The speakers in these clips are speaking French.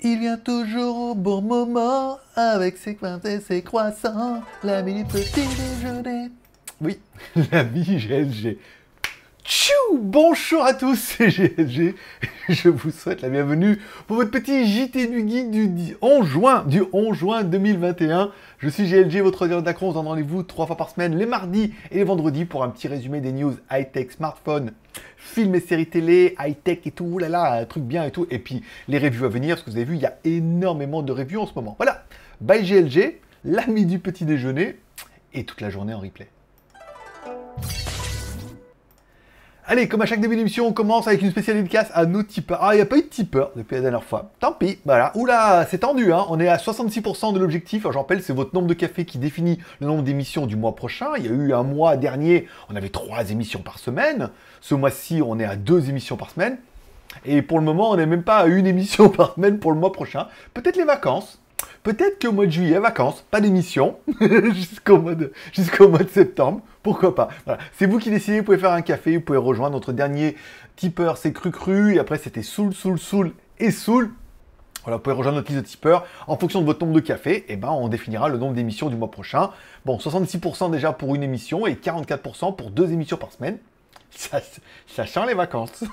Il vient toujours au bon moment avec ses pains et ses croissants. La mini petit déjeuner. Oui, la vie GLG. Tchou Bonjour à tous, c'est GLG. Je vous souhaite la bienvenue pour votre petit JT du guide du 11 juin, du 11 juin 2021. Je suis GLG, votre directeur d'Acron. On en rendez-vous trois fois par semaine, les mardis et les vendredis, pour un petit résumé des news high-tech, smartphone, films et séries télé, high-tech et tout. Là là, un truc bien et tout. Et puis les reviews à venir, parce que vous avez vu, il y a énormément de reviews en ce moment. Voilà, bye GLG, l'ami du petit déjeuner et toute la journée en replay. Allez, comme à chaque début d'émission, on commence avec une spécialité de dédicace à nos tipeurs. Ah, il n'y a pas eu de tipeur depuis la dernière fois. Tant pis, voilà. Oula, c'est tendu, hein. On est à 66% de l'objectif. j'en rappelle, c'est votre nombre de cafés qui définit le nombre d'émissions du mois prochain. Il y a eu un mois dernier, on avait trois émissions par semaine. Ce mois-ci, on est à deux émissions par semaine. Et pour le moment, on n'est même pas à une émission par semaine pour le mois prochain. Peut-être les vacances. Peut-être qu'au mois de juillet, vacances, pas d'émission, jusqu'au mois, de, jusqu'au mois de septembre, pourquoi pas. C'est vous qui décidez, vous pouvez faire un café, vous pouvez rejoindre notre dernier tipeur, c'est Cru Cru, et après c'était Soul, Soul, Soul et Soul. Voilà, vous pouvez rejoindre notre liste de tipeurs. En fonction de votre nombre de cafés, Et eh ben, on définira le nombre d'émissions du mois prochain. Bon, 66% déjà pour une émission et 44% pour deux émissions par semaine ça, ça les vacances.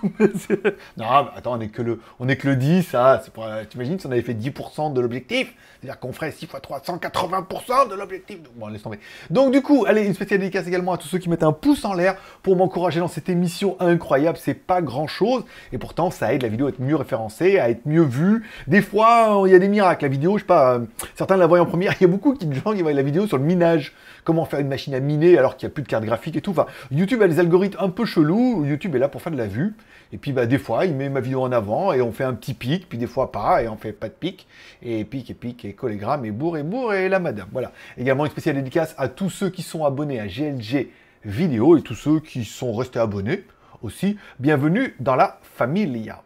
non, attends, on est que le, on est que 10, ça. tu T'imagines si on avait fait 10% de l'objectif C'est-à-dire qu'on ferait 6 fois 380% de l'objectif. Bon, laisse tomber. Donc, du coup, allez, une spéciale dédicace également à tous ceux qui mettent un pouce en l'air pour m'encourager dans cette émission incroyable. C'est pas grand-chose. Et pourtant, ça aide la vidéo à être mieux référencée, à être mieux vue. Des fois, il y a des miracles. La vidéo, je sais pas, euh, certains la voient en première. Il y a beaucoup de gens qui voient la vidéo sur le minage. Comment faire une machine à miner alors qu'il n'y a plus de carte graphique et tout. Enfin, YouTube a des algorithmes un peu chelou. YouTube est là pour faire de la vue. Et puis bah, des fois, il met ma vidéo en avant et on fait un petit pic, puis des fois pas, et on fait pas de pic. Et pic et pic, et collégramme, et bourre et bourre, et la madame. Voilà. Également une spéciale dédicace à tous ceux qui sont abonnés à GLG vidéo et tous ceux qui sont restés abonnés aussi. Bienvenue dans la familia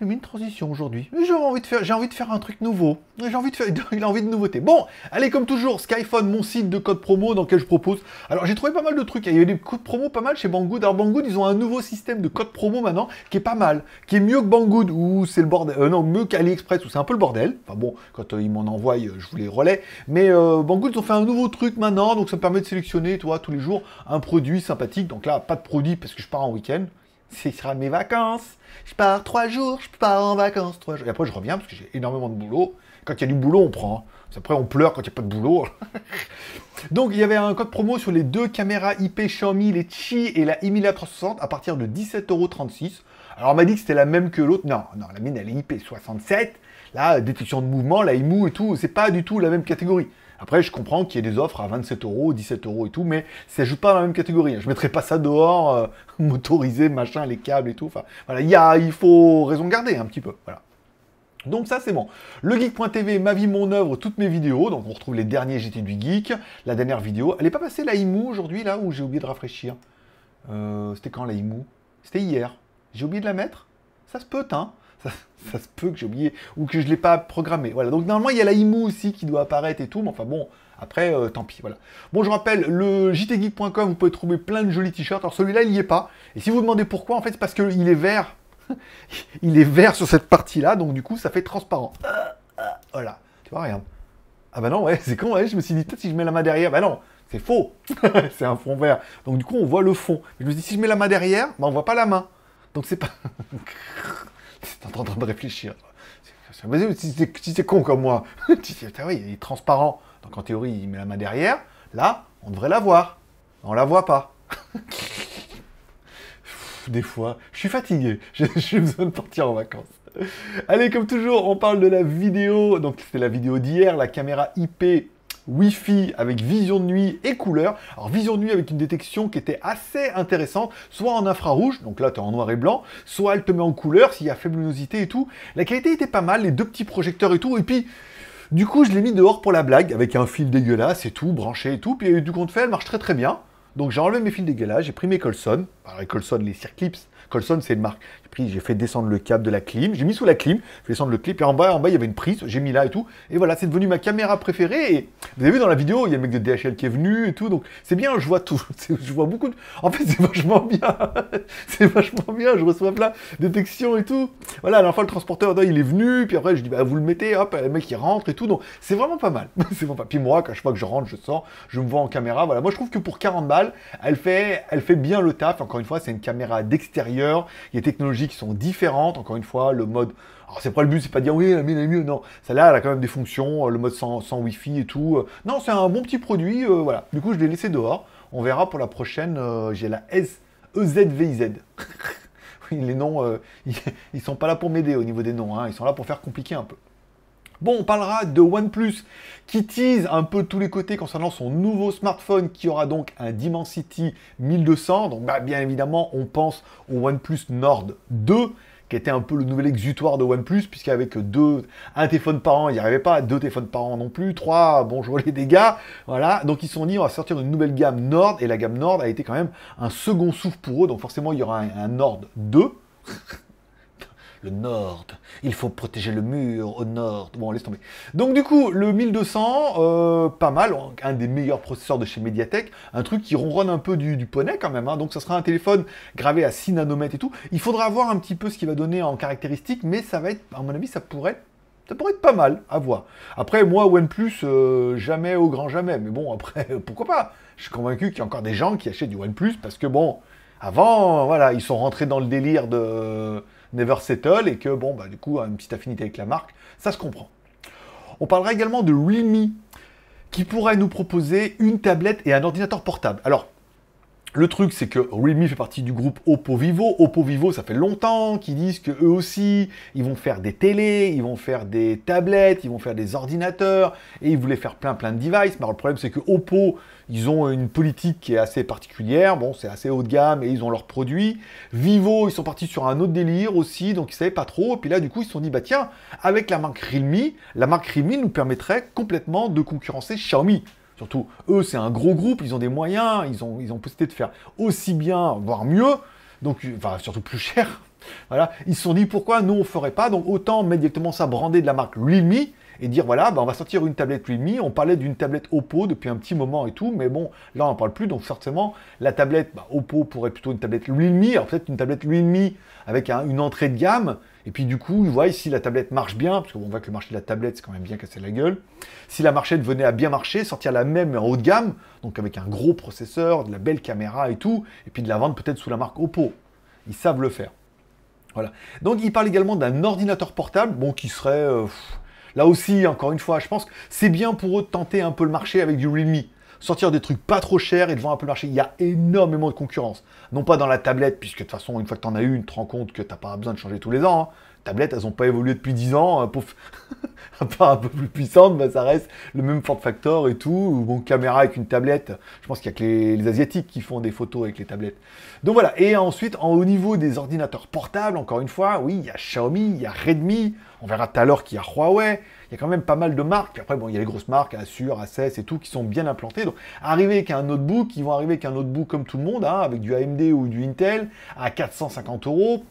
j'ai mis une transition aujourd'hui. J'ai envie de faire, j'ai envie de faire un truc nouveau. J'ai envie de faire, il a envie de nouveauté. Bon, allez comme toujours, Skyphone, mon site de code promo dans lequel je propose. Alors j'ai trouvé pas mal de trucs. Il y a eu des codes promo pas mal chez Banggood. Alors Banggood, ils ont un nouveau système de code promo maintenant qui est pas mal, qui est mieux que Banggood ou c'est le bordel. Euh, non, mieux qu'AliExpress où c'est un peu le bordel. Enfin bon, quand euh, ils m'en envoient, euh, je vous les relais. Mais Banggood, ils ont fait un nouveau truc maintenant, donc ça me permet de sélectionner, toi, tous les jours, un produit sympathique. Donc là, pas de produit parce que je pars en week-end ce sera mes vacances. Je pars trois jours, je pars en vacances trois jours. Et après, je reviens parce que j'ai énormément de boulot. Quand il y a du boulot, on prend. Hein. Après, on pleure quand il n'y a pas de boulot. Donc, il y avait un code promo sur les deux caméras IP Xiaomi, les Chi et la Emilia 360 à partir de 17,36€. Alors, on m'a dit que c'était la même que l'autre. Non, non, la mine, elle est IP 67. Là, détection de mouvement, la IMU et tout, c'est pas du tout la même catégorie. Après, je comprends qu'il y ait des offres à 27 euros, 17 euros et tout, mais ça joue pas dans la même catégorie. Je mettrai pas ça dehors, motoriser, euh, motorisé, machin, les câbles et tout. Enfin, voilà, il faut raison garder un petit peu. Voilà. Donc ça c'est bon. Le geek.tv, ma vie, mon œuvre, toutes mes vidéos. Donc on retrouve les derniers GT du geek. La dernière vidéo, elle n'est pas passée la IMU aujourd'hui là où j'ai oublié de rafraîchir. Euh, c'était quand la IMU C'était hier. J'ai oublié de la mettre Ça se peut, hein ça, se peut que j'ai oublié ou que je ne l'ai pas programmé. Voilà, donc normalement, il y a la IMU aussi qui doit apparaître et tout, mais enfin bon, après, euh, tant pis, voilà. Bon, je rappelle, le jtgeek.com, vous pouvez trouver plein de jolis t-shirts. Alors celui-là, il n'y est pas. Et si vous, vous demandez pourquoi, en fait, c'est parce qu'il est vert. il est vert sur cette partie-là, donc du coup, ça fait transparent. Voilà, tu vois, rien. Ah bah non, ouais, c'est con, ouais, je me suis dit, peut-être si je mets la main derrière, bah non, c'est faux, c'est un fond vert. Donc du coup, on voit le fond. je me suis dit, si je mets la main derrière, bah on voit pas la main. Donc c'est pas... C'est en train de réfléchir. Si c'est con comme moi, ah il est transparent. Donc en théorie, il met la main derrière. Là, on devrait la voir. On la voit pas. Des fois, je suis fatigué. J'ai besoin de partir en vacances. Allez, comme toujours, on parle de la vidéo. Donc c'était la vidéo d'hier, la caméra IP Wi-Fi avec vision de nuit et couleur. Alors vision de nuit avec une détection qui était assez intéressante, soit en infrarouge, donc là tu es en noir et blanc, soit elle te met en couleur s'il y a faible luminosité et tout. La qualité était pas mal, les deux petits projecteurs et tout, et puis du coup je l'ai mis dehors pour la blague, avec un fil dégueulasse et tout, branché et tout, puis du compte fait, elle marche très très bien. Donc j'ai enlevé mes fils dégueulasses, j'ai pris mes Colson. Alors les Colson, les Circlips. Colson, c'est une marque j'ai fait descendre le câble de la clim, j'ai mis sous la clim, j'ai fait descendre le clip, et en bas, en bas, il y avait une prise, j'ai mis là et tout, et voilà, c'est devenu ma caméra préférée, et vous avez vu dans la vidéo, il y a le mec de DHL qui est venu et tout, donc c'est bien, je vois tout, je vois beaucoup de... En fait, c'est vachement bien, c'est vachement bien, je reçois plein détection et tout. Voilà, à la fois, le transporteur, il est venu, puis après, je dis, bah, vous le mettez, hop, le mec, il rentre et tout, donc c'est vraiment pas mal, c'est vraiment pas... Puis moi, quand je vois que je rentre, je sors, je me vois en caméra, voilà, moi, je trouve que pour 40 balles, elle fait, elle fait bien le taf, encore une fois, c'est une caméra d'extérieur, il y a technologie qui sont différentes. Encore une fois, le mode. Alors, c'est pas le but, c'est pas de dire oui, la mienne est mieux. Non, celle-là, elle a quand même des fonctions, euh, le mode sans, sans et tout. Euh. Non, c'est un bon petit produit. Euh, voilà. Du coup, je l'ai laissé dehors. On verra pour la prochaine. J'ai la S EZVIZ. oui, les noms, ils, ils, sont pas là pour m'aider au niveau des noms. Hein. Ils sont là pour faire compliquer un peu. Bon, on parlera de OnePlus qui tease un peu tous les côtés concernant son nouveau smartphone qui aura donc un Dimensity 1200. Donc bah, bien évidemment, on pense au OnePlus Nord 2 qui était un peu le nouvel exutoire de OnePlus, puisqu'avec deux, un téléphone par an, il n'y arrivait pas, deux téléphones par an non plus, trois, bonjour les dégâts, voilà. Donc ils sont dit, on va sortir une nouvelle gamme Nord, et la gamme Nord a été quand même un second souffle pour eux, donc forcément il y aura un, un Nord 2. le nord. Il faut protéger le mur au nord. Bon, laisse tomber. Donc du coup, le 1200, euh, pas mal, un des meilleurs processeurs de chez Mediatek, un truc qui ronronne un peu du, poney quand même. Hein. Donc ça sera un téléphone gravé à 6 nanomètres et tout. Il faudra voir un petit peu ce qu'il va donner en caractéristiques, mais ça va être, à mon avis, ça pourrait être ça pourrait être pas mal à voir. Après, moi, OnePlus, euh, jamais au grand jamais. Mais bon, après, pourquoi pas Je suis convaincu qu'il y a encore des gens qui achètent du OnePlus parce que, bon, avant, voilà, ils sont rentrés dans le délire de Never Settle et que, bon, bah, du coup, une petite affinité avec la marque, ça se comprend. On parlera également de Realme, qui pourrait nous proposer une tablette et un ordinateur portable. Alors, le truc, c'est que Realme fait partie du groupe Oppo Vivo. Oppo Vivo, ça fait longtemps qu'ils disent que eux aussi, ils vont faire des télés, ils vont faire des tablettes, ils vont faire des ordinateurs, et ils voulaient faire plein plein de devices. Mais le problème, c'est que Oppo, ils ont une politique qui est assez particulière. Bon, c'est assez haut de gamme et ils ont leurs produits. Vivo, ils sont partis sur un autre délire aussi, donc ils savaient pas trop. Et puis là, du coup, ils se sont dit, bah tiens, avec la marque Realme, la marque Realme nous permettrait complètement de concurrencer Xiaomi. Surtout, eux, c'est un gros groupe, ils ont des moyens, ils ont, ils ont possibilité de faire aussi bien, voire mieux, donc, enfin, surtout plus cher. Voilà, ils se sont dit pourquoi nous on ferait pas, donc autant mettre directement ça brandé de la marque Realme, et dire voilà, bah, on va sortir une tablette Lumi On parlait d'une tablette Oppo depuis un petit moment et tout, mais bon, là on n'en parle plus. Donc forcément, la tablette bah, Oppo pourrait plutôt une tablette Realme. Alors peut-être une tablette Realme avec une entrée de gamme. Et puis du coup, vous vois si la tablette marche bien, parce qu'on voit que le marché de la tablette, c'est quand même bien cassé la gueule, si la marchette venait à bien marcher, sortir la même en haut de gamme, donc avec un gros processeur, de la belle caméra et tout, et puis de la vendre peut-être sous la marque Oppo. Ils savent le faire. Voilà. Donc il parle également d'un ordinateur portable, bon, qui serait... Euh, Là aussi, encore une fois, je pense que c'est bien pour eux de tenter un peu le marché avec du Realme. Sortir des trucs pas trop chers et de vendre un peu le marché. Il y a énormément de concurrence. Non pas dans la tablette, puisque de toute façon, une fois que en as une, tu te rends compte que n'as pas besoin de changer tous les ans. Hein. Tablettes, elles n'ont pas évolué depuis 10 ans. Hein, à part un peu plus puissante, bah, ça reste le même form factor et tout. Ou bon, caméra avec une tablette. Je pense qu'il n'y a que les, Asiatiques qui font des photos avec les tablettes. Donc voilà. Et ensuite, en, au niveau des ordinateurs portables, encore une fois, oui, il y a Xiaomi, il y a Redmi. On verra tout à l'heure qu'il y a Huawei. Il y a quand même pas mal de marques. après, bon, il y a les grosses marques, Assure, Aces et tout, qui sont bien implantées. Donc, arriver avec un notebook, ils vont arriver avec un notebook comme tout le monde, hein, avec du AMD ou du Intel, à 450 euros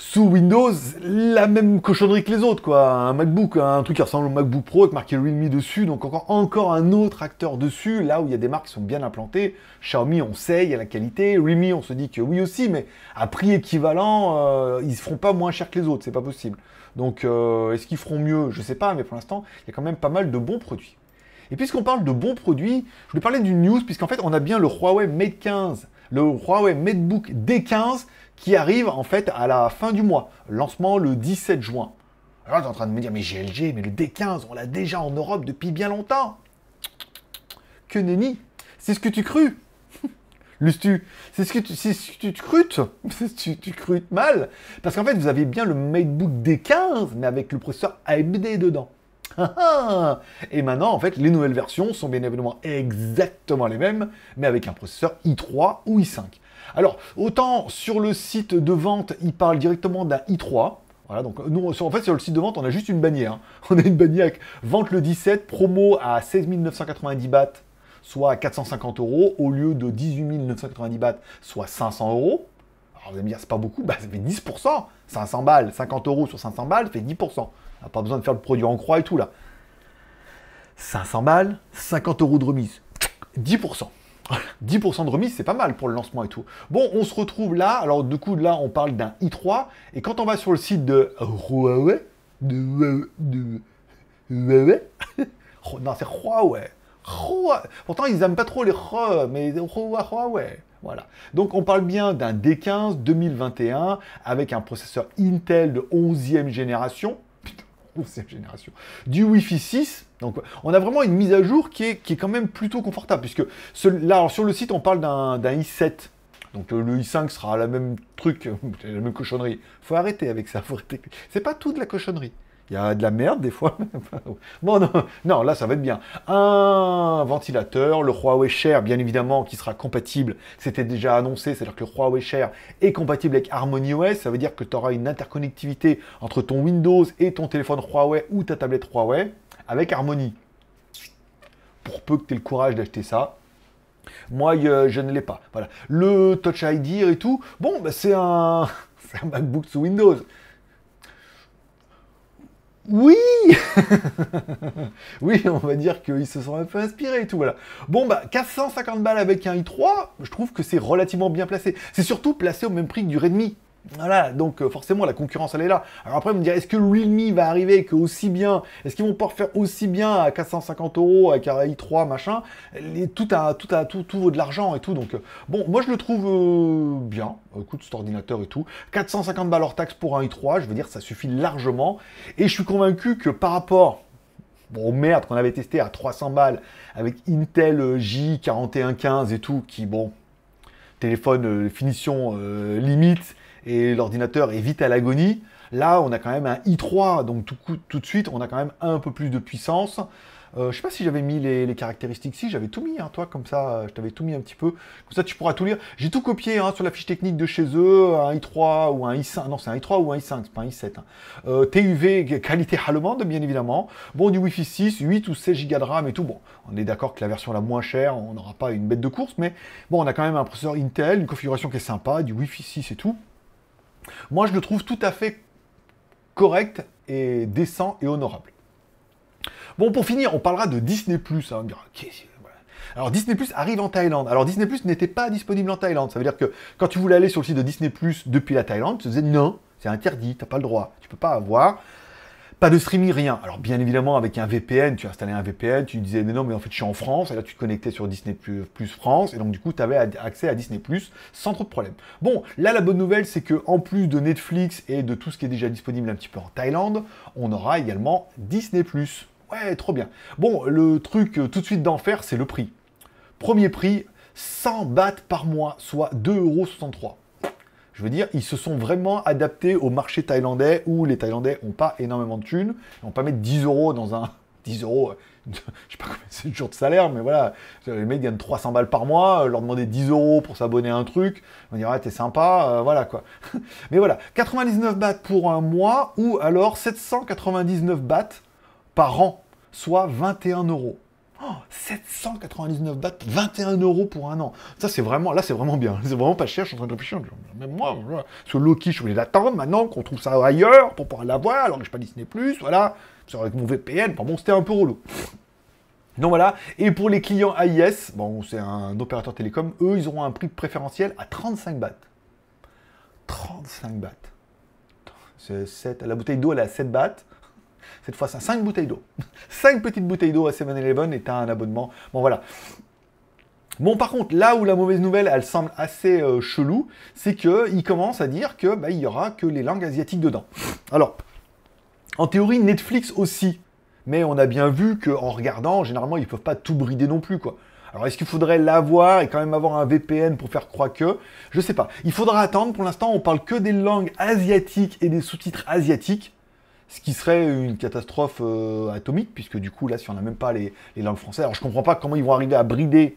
sous Windows, la même cochonnerie que les autres, quoi. Un MacBook, un truc qui ressemble au MacBook Pro avec marqué Realme dessus, donc encore, encore un autre acteur dessus, là où il y a des marques qui sont bien implantées. Xiaomi, on sait, il y a la qualité. Realme, on se dit que oui aussi, mais à prix équivalent, euh, ils se feront pas moins cher que les autres, c'est pas possible. Donc, euh, est-ce qu'ils feront mieux Je sais pas, mais pour l'instant, il y a quand même pas mal de bons produits. Et puisqu'on parle de bons produits, je voulais parler d'une news, puisqu'en fait, on a bien le Huawei Mate 15, le Huawei MateBook D15 qui arrive en fait à la fin du mois. Lancement le 17 juin. Alors, tu es en train de me dire, mais GLG, mais le D15, on l'a déjà en Europe depuis bien longtemps. Que nenni C'est ce que tu crus Lustu, c'est ce que tu, c'est ce que tu crutes, tu, tu crutes mal, parce qu'en fait vous avez bien le MateBook D15, mais avec le processeur AMD dedans. Ah, ah. Et maintenant, en fait, les nouvelles versions sont bien évidemment exactement les mêmes, mais avec un processeur i3 ou i5. Alors, autant sur le site de vente, il parle directement d'un i3. Voilà, donc nous, en fait, sur le site de vente, on a juste une bannière. Hein. On a une bannière avec vente le 17, promo à 16 990 bahts, soit 450 euros, au lieu de 18 990 bahts, soit 500 euros. Alors vous allez me dire, c'est pas beaucoup, bah ça fait 10%, 500 balles, 50 euros sur 500 balles, fait 10%. On pas besoin de faire le produit en croix et tout là. 500 balles, 50 euros de remise, 10%. 10% de remise, c'est pas mal pour le lancement et tout. Bon, on se retrouve là. Alors, du coup, là, on parle d'un i3. Et quand on va sur le site de Huawei, de, de, Huawei, non, c'est Huawei. Huawei. Pourtant, ils aiment pas trop les Huawei, mais Huawei. Voilà. Donc on parle bien d'un D15 2021 avec un processeur Intel de 11e génération, cette génération. Du Wi-Fi 6, donc on a vraiment une mise à jour qui est, qui est quand même plutôt confortable, puisque là, sur le site, on parle d'un i7. Donc euh, le, i5 sera la même truc, la même cochonnerie. Faut arrêter avec ça, C'est pas tout de la cochonnerie. Il y a de la merde des fois. bon, non, non, là, ça va être bien. Un ventilateur, le Huawei Share, bien évidemment, qui sera compatible. C'était déjà annoncé, c'est-à-dire que le Huawei Share est compatible avec Harmony OS, Ça veut dire que tu auras une interconnectivité entre ton Windows et ton téléphone Huawei ou ta tablette Huawei avec Harmony. Pour peu que tu aies le courage d'acheter ça, moi, euh, je ne l'ai pas. Voilà. Le Touch ID et tout, bon, bah, c'est un... un MacBook sous Windows. Oui Oui, on va dire qu'ils se sont un peu inspirés et tout, voilà. Bon, bah, 450 balles avec un i3, je trouve que c'est relativement bien placé. C'est surtout placé au même prix que du Redmi. Voilà, donc euh, forcément la concurrence elle est là. Alors après, vous me direz, est-ce que Realme va arriver que aussi bien Est-ce qu'ils vont pouvoir faire aussi bien à 450 euros avec un i3 machin tout, tout, tout, vaut de l'argent et tout. Donc euh, bon, moi je le trouve euh, bien. Écoute, cet ordinateur et tout. 450 balles hors taxe pour un i3, je veux dire, ça suffit largement. Et je suis convaincu que par rapport bon merde qu'on avait testé à 300 balles avec Intel J4115 et tout, qui bon téléphone finition limite et l'ordinateur est vite à l'agonie. Là, on a quand même un i3, donc tout, de suite, on a quand même un peu plus de puissance. Euh, je sais pas si j'avais mis les, caractéristiques. Si, j'avais tout mis, hein, toi, comme ça, euh, je t'avais tout mis un petit peu. Comme ça, tu pourras tout lire. J'ai tout copié hein, sur la fiche technique de chez eux, un i3 ou un i5. Non, c'est un i3 ou un i5, n'est pas un i7. Hein. Euh, TUV, qualité allemande, bien évidemment. Bon, du Wi-Fi 6, 8 ou 16 Go de RAM et tout. Bon, on est d'accord que la version la moins chère, on n'aura pas une bête de course, mais bon, on a quand même un processeur Intel, une configuration qui est sympa, du Wi-Fi 6 et tout. Moi, je le trouve tout à fait correct et décent et honorable. Bon, pour finir, on parlera de Disney+. Hein. Alors Disney arrive en Thaïlande. Alors Disney n'était pas disponible en Thaïlande. Ça veut dire que quand tu voulais aller sur le site de Disney depuis la Thaïlande, tu te disais non, c'est interdit, t'as pas le droit, tu peux pas avoir. Pas de streaming, rien. Alors bien évidemment, avec un VPN, tu installais un VPN, tu disais mais non, mais en fait je suis en France, et là tu te connectais sur Disney Plus France, et donc du coup tu avais accès à Disney Plus sans trop de problème. Bon, là la bonne nouvelle c'est que en plus de Netflix et de tout ce qui est déjà disponible un petit peu en Thaïlande, on aura également Disney Plus. Ouais, trop bien. Bon, le truc euh, tout de suite d'enfer, c'est le prix. Premier prix, 100 bahts par mois, soit 2,63€. Je veux dire, ils se sont vraiment adaptés au marché thaïlandais où les Thaïlandais n'ont pas énormément de thunes, n'ont pas mettre 10 euros dans un. 10 euros, euh, je sais pas combien c'est le jour de salaire, mais voilà, les mecs gagnent 300 balles par mois, euh, leur demander 10 euros pour s'abonner à un truc, on dirait ah, t'es sympa, euh, voilà quoi. mais voilà, 99 bahts pour un mois ou alors 799 bahts par an, soit 21 euros. Oh, 799 bahts, 21 euros pour un an. Ça, c'est vraiment, là, c'est vraiment bien. C'est vraiment pas cher. Je suis en train de réfléchir. Même moi, sur Loki, je voulais l'attendre maintenant qu'on trouve ça ailleurs pour pouvoir l'avoir, alors que je pas Disney Plus, voilà. Avec mon VPN, bon, c'était un peu relou. Donc voilà, et pour les clients AIS, bon, c'est un opérateur télécom, eux, ils auront un prix préférentiel à 35 bahts. 35 bahts. la bouteille d'eau, elle est à 7 bahts. Cette fois, c'est 5 bouteilles d'eau. 5 petites bouteilles d'eau à 7-Eleven et un abonnement. Bon, voilà. Bon, par contre, là où la mauvaise nouvelle, elle semble assez euh, chelou, c'est qu'il commence à dire que bah, il y aura que les langues asiatiques dedans. Alors, en théorie, Netflix aussi. Mais on a bien vu qu'en regardant, généralement, ils ne peuvent pas tout brider non plus, quoi. Alors, est-ce qu'il faudrait l'avoir et quand même avoir un VPN pour faire croire que Je sais pas. Il faudra attendre. Pour l'instant, on parle que des langues asiatiques et des sous-titres asiatiques ce qui serait une catastrophe euh, atomique, puisque du coup, là, si on n'a même pas les, langues françaises, alors je comprends pas comment ils vont arriver à brider,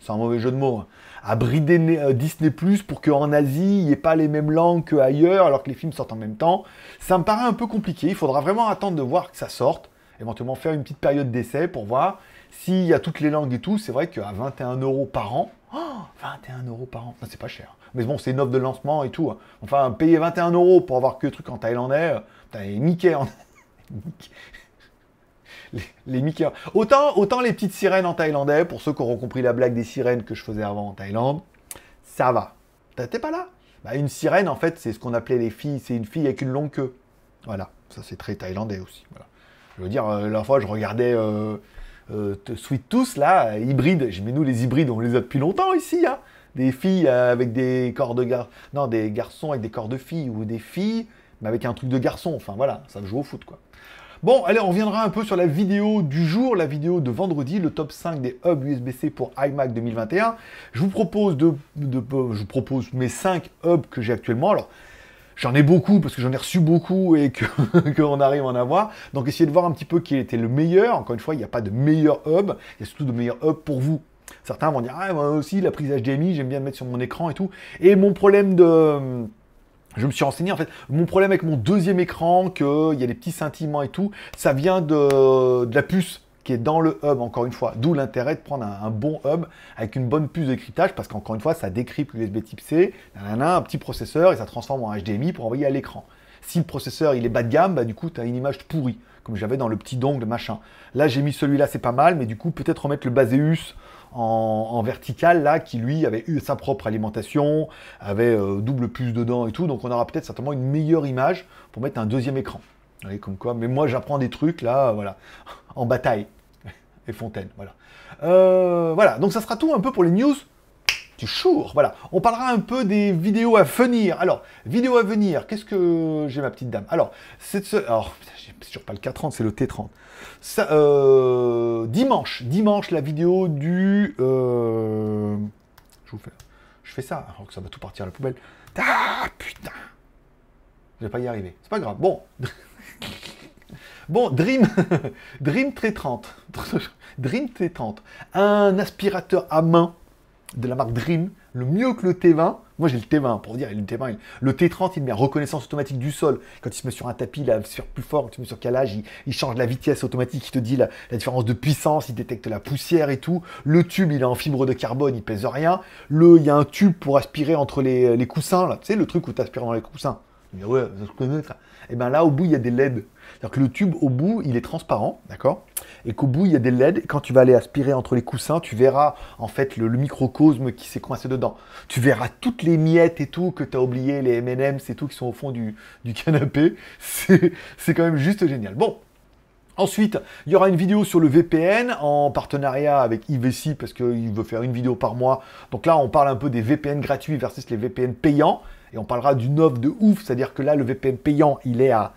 c'est un mauvais jeu de mots, hein, à brider euh, Disney Plus pour qu'en Asie, il n'y ait pas les mêmes langues qu'ailleurs, alors que les films sortent en même temps. Ça me paraît un peu compliqué, il faudra vraiment attendre de voir que ça sorte, éventuellement faire une petite période d'essai pour voir s'il y a toutes les langues et tout. C'est vrai qu'à 21 euros par an, 21 euros par an, c'est pas cher. Mais bon, c'est une offre de lancement et tout. Hein. Enfin, payer 21 euros pour avoir que le truc en thaïlandais, euh, Putain, les Mickey en... les, les Mickey Autant, autant les petites sirènes en thaïlandais, pour ceux qui auront compris la blague des sirènes que je faisais avant en Thaïlande, ça va. T'étais pas là bah, Une sirène, en fait, c'est ce qu'on appelait les filles. C'est une fille avec une longue queue. Voilà, ça c'est très thaïlandais aussi. Je veux dire, euh, la fois, je regardais euh, euh, Sweet Tous là, hybride. Mais nous, les hybrides, on les a depuis longtemps ici. Hein des filles euh, avec des corps de gar... non, des garçons avec des corps de filles ou des filles mais avec un truc de garçon. Enfin voilà, ça me joue au foot quoi. Bon, allez, on reviendra un peu sur la vidéo du jour, la vidéo de vendredi, le top 5 des hubs USB-C pour iMac 2021. Je vous propose de, euh, je vous propose mes 5 hubs que j'ai actuellement. Alors, j'en ai beaucoup parce que j'en ai reçu beaucoup et qu'on arrive à en avoir. Donc essayez de voir un petit peu qui était le meilleur. Encore une fois, il n'y a pas de meilleur hub, il y a surtout de meilleur hub pour vous. Certains vont dire, ah moi aussi, la prise HDMI, j'aime bien le mettre sur mon écran et tout. Et mon problème de je me suis renseigné en fait. Mon problème avec mon deuxième écran, qu'il y a des petits scintillements et tout, ça vient de, la puce qui est dans le hub, encore une fois. D'où l'intérêt de prendre un, bon hub avec une bonne puce de parce qu'encore une fois, ça décrypte l'USB type C, un petit processeur, et ça transforme en HDMI pour envoyer à l'écran. Si le processeur il est bas de gamme, bah, du coup, tu as une image pourrie, comme j'avais dans le petit dongle machin. Là, j'ai mis celui-là, c'est pas mal, mais du coup, peut-être remettre le Baseus en, vertical là, qui lui avait eu sa propre alimentation, avait euh, double puce dedans et tout, donc on aura peut-être certainement une meilleure image pour mettre un deuxième écran. Allez, comme quoi, mais moi j'apprends des trucs là, voilà, en bataille. et fontaine, voilà. Euh, voilà, donc ça sera tout un peu pour les news du Voilà, on parlera un peu des vidéos à venir. Alors, vidéo à venir, qu'est-ce que j'ai ma petite dame Alors, c'est ce... Alors, pas le K30, c'est le T30. Ça, euh, Dimanche, dimanche, la vidéo du... Euh, je vous fais... Je fais ça, alors que ça va tout partir à la poubelle. Ah, putain Je vais pas y arriver. C'est pas grave. Bon Bon, Dream, Dream T30. Dream T30. Un aspirateur à main de la marque Dream, le mieux que le T20. Moi, j'ai le T20 pour dire, le T20, le T30, il met reconnaissance automatique du sol. Quand il se met sur un tapis, il se plus fort. Quand il se sur calage, il, change la vitesse automatique. Il te dit la... différence de puissance, il détecte la poussière et tout. Le tube, il est en fibre de carbone, il pèse rien. Le, il y a un tube pour aspirer entre les, coussins, là. Tu sais, le truc où tu aspires dans les coussins. Mais ouais, Et bien là, au bout, il y a des LED. C'est-à-dire que le tube au bout, il est transparent, d'accord Et qu'au bout, il y a des LED. Quand tu vas aller aspirer entre les coussins, tu verras en fait le, microcosme qui s'est coincé dedans. Tu verras toutes les miettes et tout que tu as oublié, les M&M's et tout qui sont au fond du, canapé. C'est quand même juste génial. Bon, Ensuite, il y aura une vidéo sur le VPN en partenariat avec IVC parce qu'il veut faire une vidéo par mois. Donc là, on parle un peu des VPN gratuits versus les VPN payants. Et on parlera d'une offre de ouf, c'est-à-dire que là, le VPN payant, il est à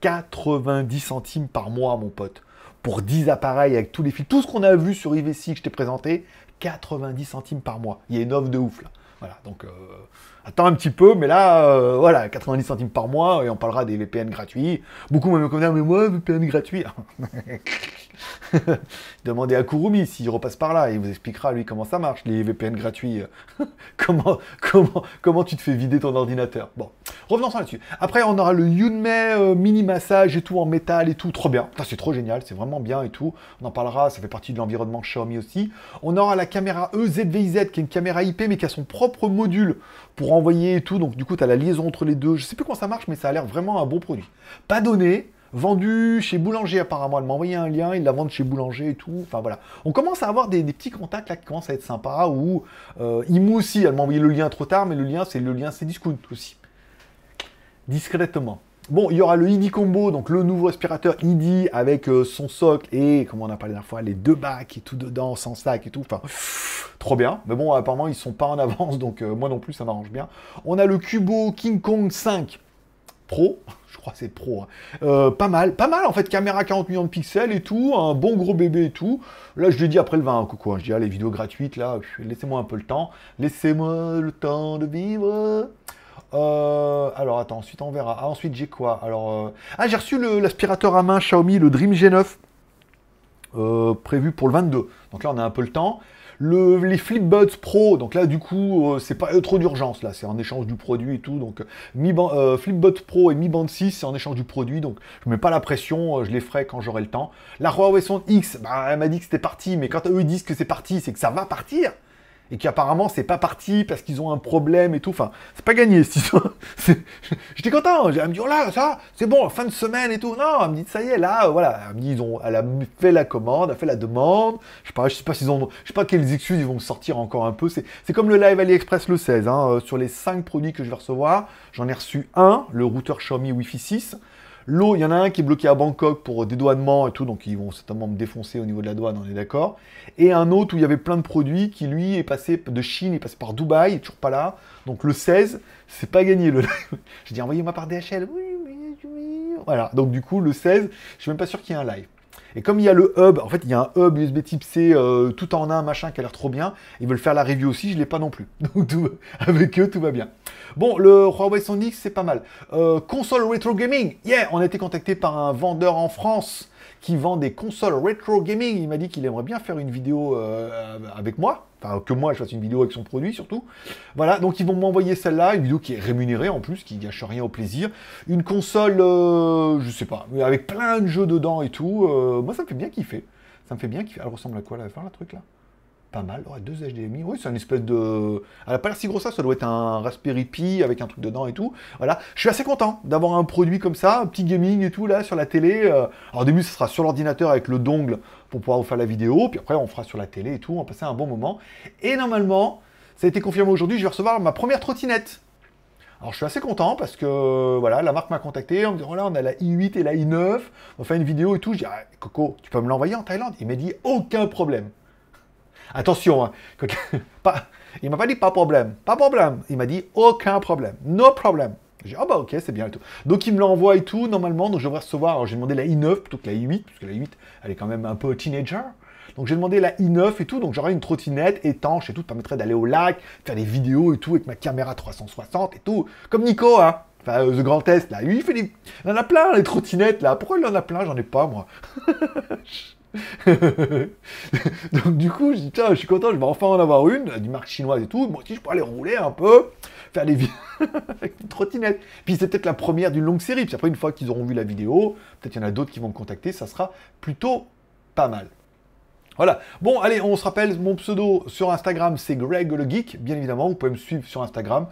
90 centimes par mois, mon pote. Pour 10 appareils avec tous les fils, tout ce qu'on a vu sur IVC que je t'ai présenté, 90 centimes par mois. Il y a une offre de ouf là. Voilà, donc euh, attends un petit peu, mais là, euh, voilà, 90 centimes par mois, et on parlera des VPN gratuits. Beaucoup m'ont comme mais moi, VPN gratuit. Demandez à Kurumi s'il repasse par là, il vous expliquera lui comment ça marche, les VPN gratuits, comment, comment, comment tu te fais vider ton ordinateur. Bon, Revenons en là-dessus. Après, on aura le Yunmei euh, mini massage et tout en métal et tout, trop bien. c'est trop génial, c'est vraiment bien et tout. On en parlera, ça fait partie de l'environnement Xiaomi aussi. On aura la caméra EZVIZ qui est une caméra IP mais qui a son propre module pour envoyer et tout. Donc, du coup, tu as la liaison entre les deux. Je sais plus comment ça marche, mais ça a l'air vraiment un bon produit. Pas donné, vendu chez Boulanger apparemment. Elle m'a envoyé un lien, Il la vendent chez Boulanger et tout. Enfin voilà. On commence à avoir des, petits contacts là qui commencent à être sympas. Ou euh, aussi, elle m'a envoyé le lien trop tard, mais le lien c'est le lien c'est Discount aussi discrètement. Bon, il y aura le ID combo, donc le nouveau aspirateur ID avec euh, son socle et, comme on a parlé la dernière fois, les deux bacs et tout dedans, sans sac et tout. Enfin, trop bien. Mais bon, apparemment, ils sont pas en avance, donc euh, moi non plus, ça m'arrange bien. On a le Cubo King Kong 5 Pro. Je crois c'est pro. Hein. Euh, pas mal, pas mal en fait. Caméra 40 millions de pixels et tout. Un bon gros bébé et tout. Là, je le dis après le 20, hein. coucou. Hein. je dis, ah, les vidéos gratuites là, laissez-moi un peu le temps. Laissez-moi le temps de vivre. Euh, alors attends, ensuite on verra. Ah, ensuite j'ai quoi Alors euh, ah j'ai reçu l'aspirateur à main Xiaomi, le Dream G9, euh, prévu pour le 22. Donc là on a un peu le temps. Le, les FlipBuds Pro, donc là du coup euh, c'est pas trop d'urgence là, c'est en échange du produit et tout. Donc Mi FlipBuds Pro et Mi Band 6 c'est en échange du produit, donc je mets pas la pression, je les ferai quand j'aurai le temps. La Huawei Sound X, bah, elle m'a dit que c'était parti, mais quand eux ils disent que c'est parti, c'est que ça va partir et qui apparemment c'est pas parti parce qu'ils ont un problème et tout. Enfin, c'est pas gagné J'étais content. Elle me dit oh là ça c'est bon fin de semaine et tout. Non, elle me dit ça y est là euh, voilà. Elle me dit ils ont, elle a fait la commande, elle a fait la demande. Je sais pas, je sais pas ont, je sais pas quelles excuses ils vont me sortir encore un peu. C'est comme le live AliExpress le 16. Hein. Euh, sur les 5 produits que je vais recevoir, j'en ai reçu un, le routeur Xiaomi Wi-Fi 6. L'eau, il y en a un qui est bloqué à Bangkok pour dédouanement et tout, donc ils vont certainement me défoncer au niveau de la douane, on est d'accord. Et un autre où il y avait plein de produits qui, lui, est passé de Chine, est passé par Dubaï, il est toujours pas là. Donc le 16, c'est pas gagné. Le... J'ai dit, envoyez-moi par DHL. Voilà, donc du coup, le 16, je suis même pas sûr qu'il y ait un live. Et comme il y a le hub, en fait, il y a un hub USB type C euh, tout en un, machin, qui a l'air trop bien. Ils veulent faire la review aussi, je ne l'ai pas non plus. Donc, avec eux, tout va bien. Bon, le Huawei Sony, c'est pas mal. Euh, console Retro Gaming, yeah, on a été contacté par un vendeur en France qui vend des consoles Retro gaming. Il m'a dit qu'il aimerait bien faire une vidéo euh, euh, avec moi. Enfin, que moi je fasse une vidéo avec son produit surtout. Voilà, donc ils vont m'envoyer celle-là, une vidéo qui est rémunérée en plus, qui gâche rien au plaisir. Une console, euh, je sais pas, avec plein de jeux dedans et tout. moi ça me fait bien kiffer. Ça me fait bien kiffer. Elle ressemble à quoi la faire la truc là pas mal. Ouais, deux HDMI. Oui, c'est une espèce de. Elle n'a pas l'air si grosse, ça. Ça doit être un Raspberry Pi avec un truc dedans et tout. Voilà. Je suis assez content d'avoir un produit comme ça, un petit gaming et tout, là, sur la télé. Euh, alors, au début, ce sera sur l'ordinateur avec le dongle pour pouvoir vous faire la vidéo. Puis après, on fera sur la télé et tout. On va un bon moment. Et normalement, ça a été confirmé aujourd'hui, je vais recevoir ma première trottinette. Alors je suis assez content parce que voilà, la marque m'a contacté en me disant on a la i8 et la i9, on fait une vidéo et tout. Je dis ah, Coco, tu peux me l'envoyer en Thaïlande Il m'a dit aucun problème. Attention, hein, pas, il m'a pas dit pas problème, pas problème. Il m'a dit aucun problème, no problème. J'ai dit, ah bah ok, c'est bien et tout. Donc il me l'envoie et tout, normalement, donc je devrais recevoir, j'ai demandé la i9 plutôt que la i8, parce que la i8, elle est quand même un peu teenager. Donc j'ai demandé la i9 et tout, donc j'aurai une trottinette étanche et tout, permettrait d'aller au lac, faire des vidéos et tout, avec ma caméra 360 et tout, comme Nico, hein. Enfin, euh, The Grand Test, là, lui, il fait Il en a plein, les trottinettes, là. Pourquoi il en a plein J'en ai pas, moi. Donc du coup, je dis, tiens, je suis content, je vais enfin en avoir une, du marque chinoise et tout. Moi aussi, je pourrais aller rouler un peu, faire des vidéos avec une trottinette. Puis c'est peut-être la première d'une longue série. Puis après, une fois qu'ils auront vu la vidéo, peut-être il y en a d'autres qui vont me contacter, ça sera plutôt pas mal. Voilà. Bon, allez, on se rappelle, mon pseudo sur Instagram, c'est Greg le Geek, bien évidemment. Vous pouvez me suivre sur Instagram.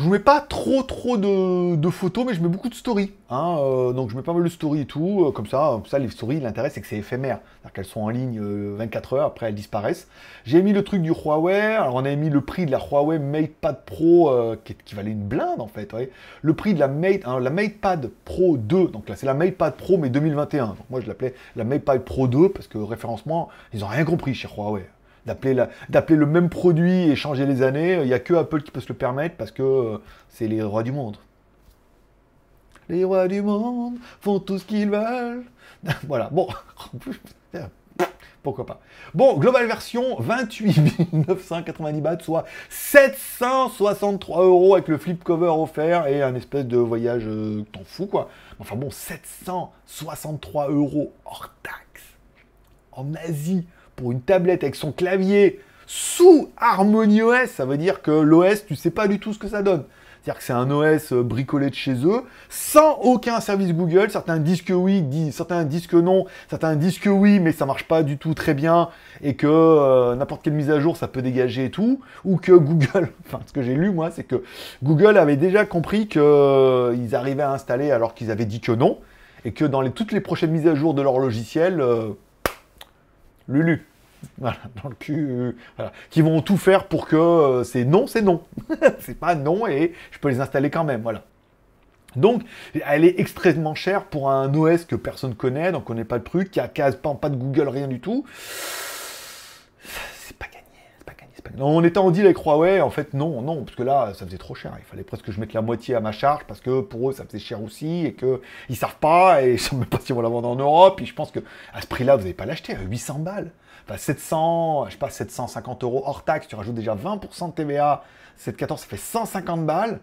Je vous mets pas trop trop de, photos, mais je mets beaucoup de stories. Hein, euh, donc je mets pas mal de stories et tout, euh, comme ça, ça les stories, l'intérêt c'est que c'est éphémère. C'est-à-dire qu'elles sont en ligne 24 euh, heures, après elles disparaissent. J'ai mis le truc du Huawei, alors on a mis le prix de la Huawei MatePad Pro, qui, qui, valait une blinde en fait. Le prix de la, Mate, hein, la MatePad Pro 2, donc là c'est la MatePad Pro mais 2021. moi je l'appelais la MatePad Pro 2 parce que référencement, ils ont rien compris chez Huawei d'appeler le même produit et changer les années. Il n'y a que Apple qui peut se le permettre parce que euh, c'est les rois du monde. Les rois du monde font tout ce qu'ils veulent. voilà, bon. Pourquoi pas. Bon, global version 28 990 bahts, soit 763 euros avec le flip cover offert et un espèce de voyage euh, t'en fous quoi. Enfin bon, 763 euros hors taxe en Asie pour une tablette avec son clavier sous Harmony OS, ça veut dire que l'OS, tu sais pas du tout ce que ça donne. C'est-à-dire que c'est un OS euh, bricolé de chez eux, sans aucun service Google. Certains disent que oui, certains disent que non, certains disent que oui, mais ça marche pas du tout très bien et que euh, n'importe quelle mise à jour, ça peut dégager et tout. Ou que Google, enfin, ce que j'ai lu moi, c'est que Google avait déjà compris qu'ils euh, arrivaient à installer alors qu'ils avaient dit que non et que dans toutes les prochaines mises à jour de leur logiciel, Lulu. dans le cul, euh, qui vont tout faire pour que euh, c'est non, c'est non. c'est pas non et je peux les installer quand même, voilà. Donc, elle est extrêmement chère pour un OS que personne connaît, donc on connaît pas le truc, qui a case pas de Google, rien du tout. C'est pas on était en deal avec Huawei, en fait, non, non, parce que là, ça faisait trop cher. Il fallait presque que je mette la moitié à ma charge, parce que pour eux, ça faisait cher aussi, et qu'ils savent pas, et ils savent même pas s'ils vont la vendre en Europe. Et je pense que à ce prix-là, vous n'allez pas l'acheter, à euh, 800 balles. Enfin, 700, je sais pas, 750 euros hors taxe, tu rajoutes déjà 20% de TVA, 7,14, ça fait 150 balles.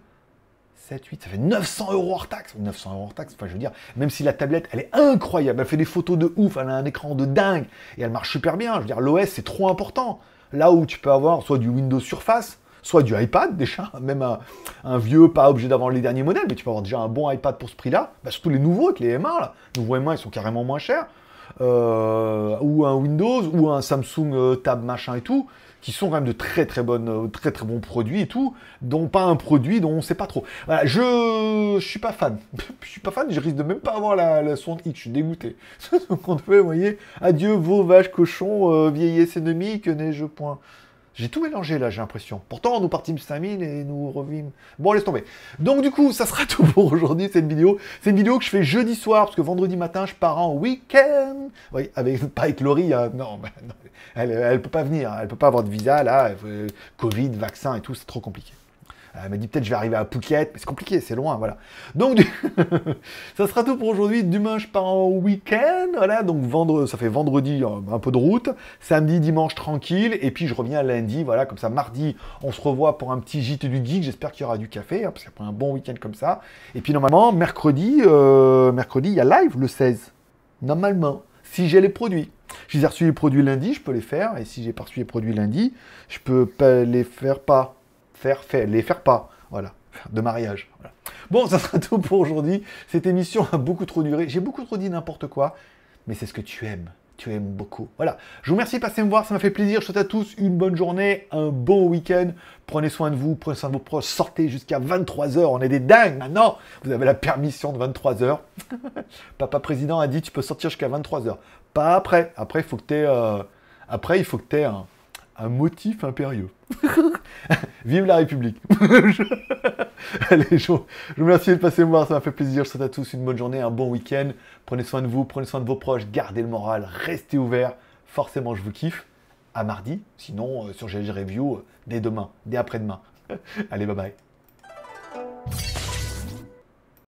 78 ça fait 900 euros hors taxe. 900 euros hors taxe, enfin je veux dire, même si la tablette, elle est incroyable, elle fait des photos de ouf, elle a un écran de dingue, et elle marche super bien. Je veux dire, l'OS, c'est trop important là où tu peux avoir soit du Windows Surface, soit du iPad déjà, même un, vieux, pas obligé d'avoir les derniers modèles, mais tu peux avoir déjà un bon iPad pour ce prix-là, bah, surtout les nouveaux avec les M1, là. les nouveaux M1 ils sont carrément moins chers, euh, ou un Windows, ou un Samsung euh, Tab machin et tout, qui sont quand même de très très bonnes, euh, très très bons produits et tout, dont pas un produit dont on sait pas trop. Voilà, je, je suis pas fan. je suis pas fan, je risque de même pas avoir la, sonde X, je suis dégoûté. fait, vous voyez, adieu vos vaches cochons, euh, vieillesse ennemie, que n'ai-je point. J'ai tout mélangé là, j'ai l'impression. Pourtant, nous partîmes 5000 et nous revîmes. Bon, laisse tomber. Donc, du coup, ça sera tout pour aujourd'hui, cette vidéo. C'est une vidéo que je fais jeudi soir, parce que vendredi matin, je pars en week-end. Oui, avec, pas avec Laurie, hein. non, non, elle, peut pas venir, hein. elle peut pas avoir de visa là, euh, Covid, vaccin et tout, c'est trop compliqué. Elle m'a dit peut-être je vais arriver à Pouquette, mais c'est compliqué, c'est loin, voilà. Donc ça sera tout pour aujourd'hui. Demain je pars en week-end, voilà. Donc vendredi, ça fait vendredi euh, un peu de route, samedi, dimanche tranquille, et puis je reviens lundi, voilà. Comme ça mardi on se revoit pour un petit gîte du geek. J'espère qu'il y aura du café, hein, parce qu'après un bon week-end comme ça. Et puis normalement mercredi, euh, mercredi il y a live le 16. Normalement, si j'ai les produits. Si j'ai reçu les produits lundi, je peux les faire. Et si j'ai pas reçu les produits lundi, je peux pas les faire pas faire, les faire pas. Voilà de mariage. Bon, ça sera tout pour aujourd'hui. Cette émission a beaucoup trop duré. J'ai beaucoup trop dit n'importe quoi, mais c'est ce que tu aimes. Tu aimes beaucoup. Voilà. Je vous remercie de passer me voir. Ça m'a fait plaisir. Je souhaite à tous une bonne journée, un bon week-end. Prenez soin de vous, prenez soin de vos proches. Sortez jusqu'à 23h. On est des dingues maintenant. Vous avez la permission de 23h. Papa président a dit tu peux sortir jusqu'à 23h. Pas après. Après, il faut que tu euh, Après, il faut que tu un motif impérieux. Vive la République. Allez, je vous remercie de passer voir, ça m'a fait plaisir. Je souhaite à tous une bonne journée, un bon week-end. Prenez soin de vous, prenez soin de vos proches, gardez le moral, restez ouverts. Forcément, je vous kiffe. À mardi, sinon euh, sur GLG Review euh, dès demain, dès après-demain. Allez, bye bye.